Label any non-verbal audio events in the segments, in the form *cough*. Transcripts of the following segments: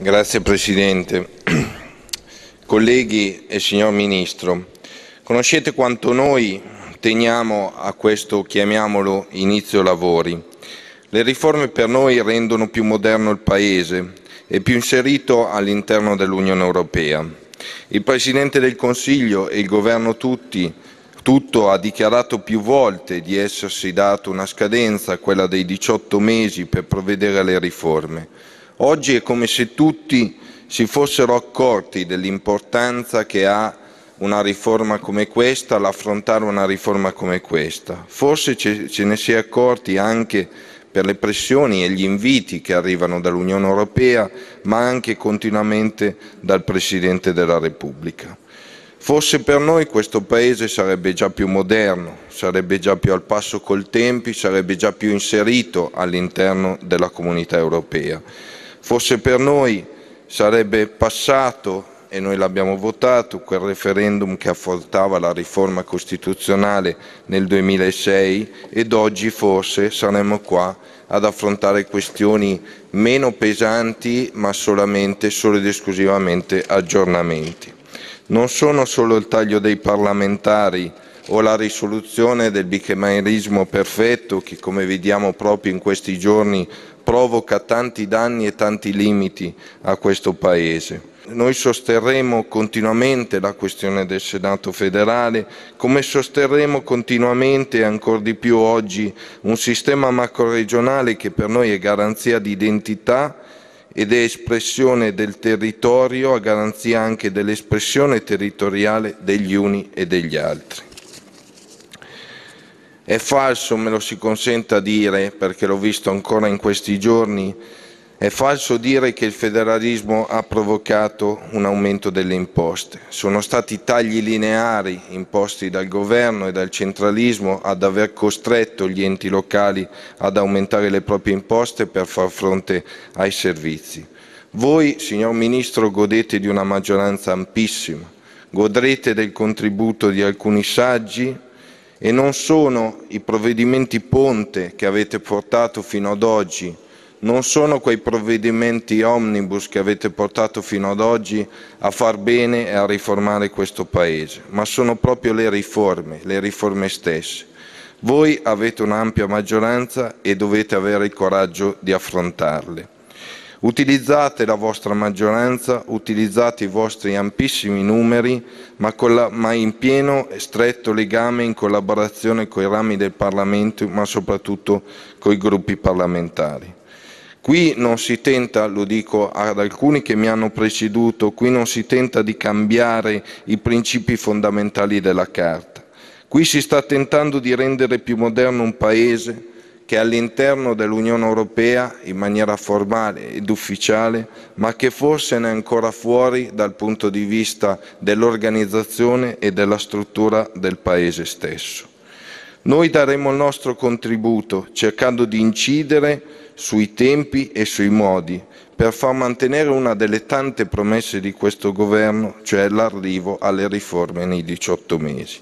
Grazie Presidente. *clears throat* Colleghi e signor Ministro, conoscete quanto noi teniamo a questo, chiamiamolo, inizio lavori. Le riforme per noi rendono più moderno il Paese e più inserito all'interno dell'Unione Europea. Il Presidente del Consiglio e il Governo tutti tutto ha dichiarato più volte di essersi dato una scadenza, quella dei 18 mesi, per provvedere alle riforme. Oggi è come se tutti si fossero accorti dell'importanza che ha una riforma come questa, l'affrontare una riforma come questa. Forse ce ne si è accorti anche per le pressioni e gli inviti che arrivano dall'Unione Europea, ma anche continuamente dal Presidente della Repubblica. Forse per noi questo Paese sarebbe già più moderno, sarebbe già più al passo col tempo, sarebbe già più inserito all'interno della comunità europea. Forse per noi sarebbe passato, e noi l'abbiamo votato, quel referendum che affrontava la riforma costituzionale nel 2006 ed oggi forse saremmo qua ad affrontare questioni meno pesanti ma solamente, solo ed esclusivamente aggiornamenti. Non sono solo il taglio dei parlamentari o la risoluzione del bicameralismo perfetto che come vediamo proprio in questi giorni provoca tanti danni e tanti limiti a questo Paese. Noi sosterremo continuamente la questione del Senato federale, come sosterremo continuamente e ancora di più oggi un sistema macroregionale che per noi è garanzia di identità ed è espressione del territorio a garanzia anche dell'espressione territoriale degli uni e degli altri. È falso, me lo si consenta dire, perché l'ho visto ancora in questi giorni, è falso dire che il federalismo ha provocato un aumento delle imposte. Sono stati tagli lineari imposti dal governo e dal centralismo ad aver costretto gli enti locali ad aumentare le proprie imposte per far fronte ai servizi. Voi, signor Ministro, godete di una maggioranza ampissima, godrete del contributo di alcuni saggi, e non sono i provvedimenti ponte che avete portato fino ad oggi, non sono quei provvedimenti omnibus che avete portato fino ad oggi a far bene e a riformare questo Paese, ma sono proprio le riforme, le riforme stesse. Voi avete un'ampia maggioranza e dovete avere il coraggio di affrontarle. Utilizzate la vostra maggioranza, utilizzate i vostri ampissimi numeri, ma, la, ma in pieno e stretto legame in collaborazione con i rami del Parlamento, ma soprattutto con i gruppi parlamentari. Qui non si tenta, lo dico ad alcuni che mi hanno preceduto, qui non si tenta di cambiare i principi fondamentali della Carta. Qui si sta tentando di rendere più moderno un Paese, che all'interno dell'Unione Europea in maniera formale ed ufficiale, ma che forse ne è ancora fuori dal punto di vista dell'organizzazione e della struttura del Paese stesso. Noi daremo il nostro contributo cercando di incidere sui tempi e sui modi per far mantenere una delle tante promesse di questo governo, cioè l'arrivo alle riforme nei 18 mesi.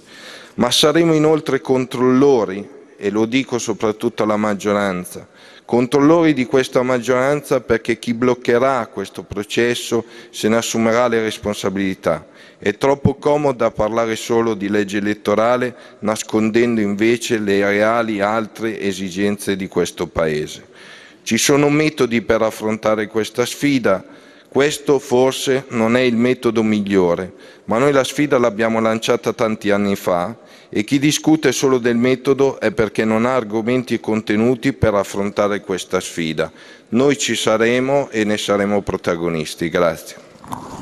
Ma saremo inoltre controllori e lo dico soprattutto alla maggioranza, controllori di questa maggioranza perché chi bloccherà questo processo se ne assumerà le responsabilità. È troppo comoda parlare solo di legge elettorale nascondendo invece le reali altre esigenze di questo Paese. Ci sono metodi per affrontare questa sfida, questo forse non è il metodo migliore, ma noi la sfida l'abbiamo lanciata tanti anni fa e chi discute solo del metodo è perché non ha argomenti e contenuti per affrontare questa sfida. Noi ci saremo e ne saremo protagonisti. Grazie.